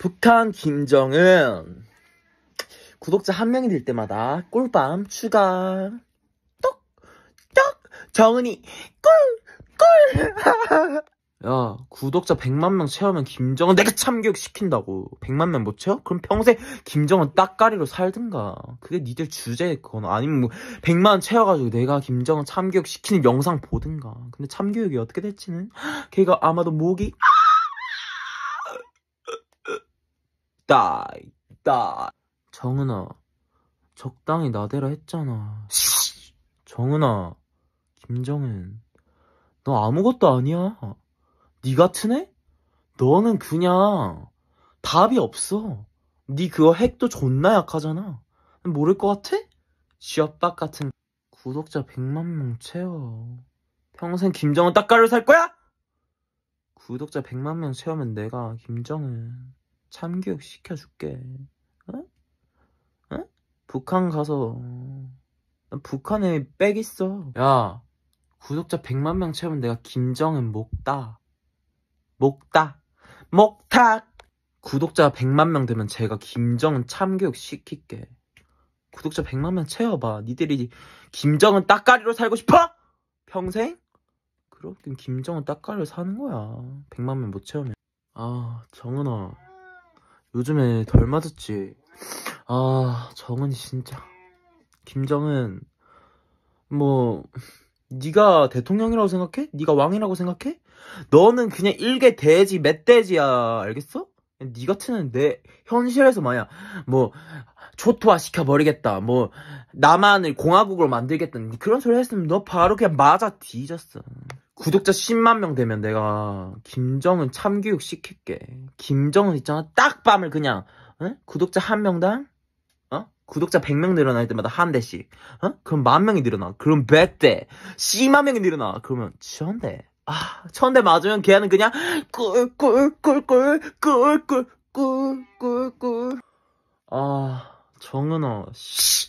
북한 김정은 구독자 한 명이 될 때마다 꿀밤 추가 똑! 똑! 정은이 꿀! 꿀! 야 구독자 100만 명 채우면 김정은 내가 참교육 시킨다고 100만 명 못 채워? 그럼 평생 김정은 딱가리로 살든가 그게 니들 주제 그건 아니면 뭐 100만 채워가지고 내가 김정은 참교육 시키는 영상 보든가 근데 참교육이 어떻게 될지는 걔가 아마도 목이 따, 따. 정은아, 적당히 나대라 했잖아. 정은아, 김정은, 너 아무것도 아니야. 니 같은 애? 너는 그냥 답이 없어. 니 그거 핵도 존나 약하잖아. 모를 것 같아? 쥐아박 같은 구독자 100만 명 채워. 평생 김정은 딱가를 살 거야? 구독자 100만 명 채우면 내가 김정은. 참교육 시켜줄게. 어? 어? 북한 가서 난 북한에 백 있어. 야, 구독자 100만 명 채우면 내가 김정은 목다. 목다. 목탁! 구독자 100만 명 되면 제가 김정은 참교육 시킬게. 구독자 100만 명 채워봐. 니들이 김정은 딱가리로 살고 싶어? 평생? 그럼 김정은 딱가리로 사는 거야. 100만 명 못 채우면. 아, 정은아. 요즘에 덜 맞았지. 아, 정은이 진짜. 김정은, 뭐, 네가 대통령이라고 생각해? 네가 왕이라고 생각해? 너는 그냥 일개 돼지, 멧돼지야. 알겠어? 네 같은 내 현실에서 만약 뭐 초토화 시켜버리겠다 뭐 나만을 공화국으로 만들겠다 그런 소리 했으면 너 바로 그냥 맞아 뒤졌어 구독자 10만 명 되면 내가 김정은 참교육 시킬게. 김정은 있잖아. 딱 밤을 그냥 어? 구독자 한 명당 어? 구독자 100명 늘어날 때마다 한 대씩. 어? 그럼 만 명이 늘어나. 그럼 100대. 10만 명이 늘어나. 그러면 천대. 아, 천 대 맞으면 걔는 그냥 꿀꿀꿀꿀꿀꿀꿀꿀꿀꿀. 아, 정은아. 씨.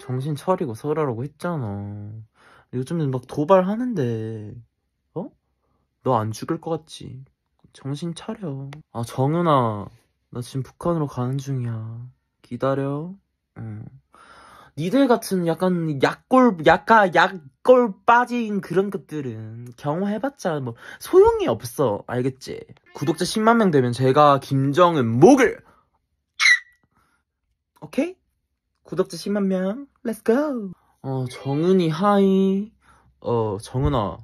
정신 차리고 서라라고 했잖아. 요즘엔 막 도발하는데 어? 너 안 죽을 것 같지? 정신 차려 아 정은아 나 지금 북한으로 가는 중이야 기다려 응 어. 니들 같은 약간 약골 약간 약골 빠진 그런 것들은 경험해봤자 뭐 소용이 없어 알겠지 구독자 10만 명 되면 제가 김정은 목을 오케이 구독자 10만 명 렛츠고 어, 정은이 하이. 어, 정은아.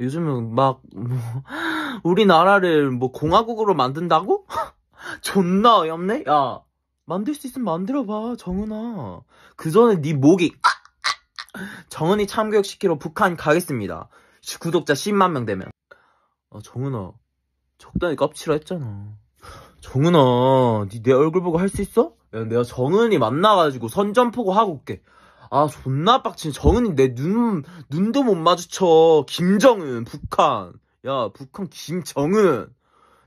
요즘은 막, 뭐, 우리나라를 뭐 공화국으로 만든다고? 존나 어이없네? 야, 만들 수 있으면 만들어봐, 정은아. 그 전에 네 목이, 아, 아, 아. 정은이 참교육시키러 북한 가겠습니다. 구독자 10만 명 되면. 아, 정은아. 적당히 껍치라 했잖아. 정은아, 네 내 얼굴 보고 할 수 있어? 야, 내가 정은이 만나가지고 선전포고 하고 올게. 아 존나 빡친 정은이 내 눈 눈도 못 마주쳐 김정은 북한 야 북한 김정은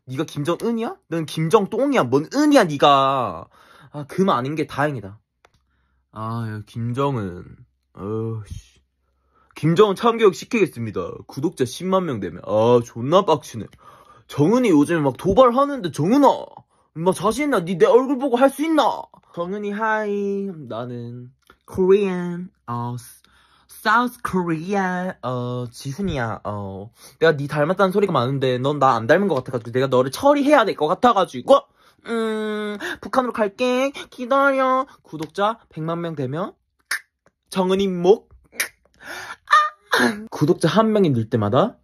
네가 김정은이야? 넌 김정똥이야 뭔 은이야 네가 아금 아닌 게 다행이다 아 김정은 어씨 김정은 참교육 시키겠습니다 구독자 10만 명 되면 아 존나 빡치네 정은이 요즘에 막 도발하는데 정은아 막 자신 있나? 니 내 얼굴 보고 할 수 있나? 정은이 하이 나는 Korean 어 South Korea 어지순이야어 내가 네 닮았다는 소리가 많은데 넌 나 안 닮은 것 같아가지고 내가 너를 처리해야 될 것 같아가지고 음 북한으로 갈게 기다려 구독자 100만 명 되면 정은이 목 아! 구독자 한 명이 늘 때마다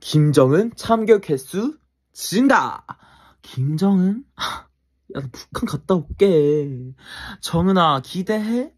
김정은 참교 개수 진다 김정은 야 북한 갔다 올게 정은아 기대해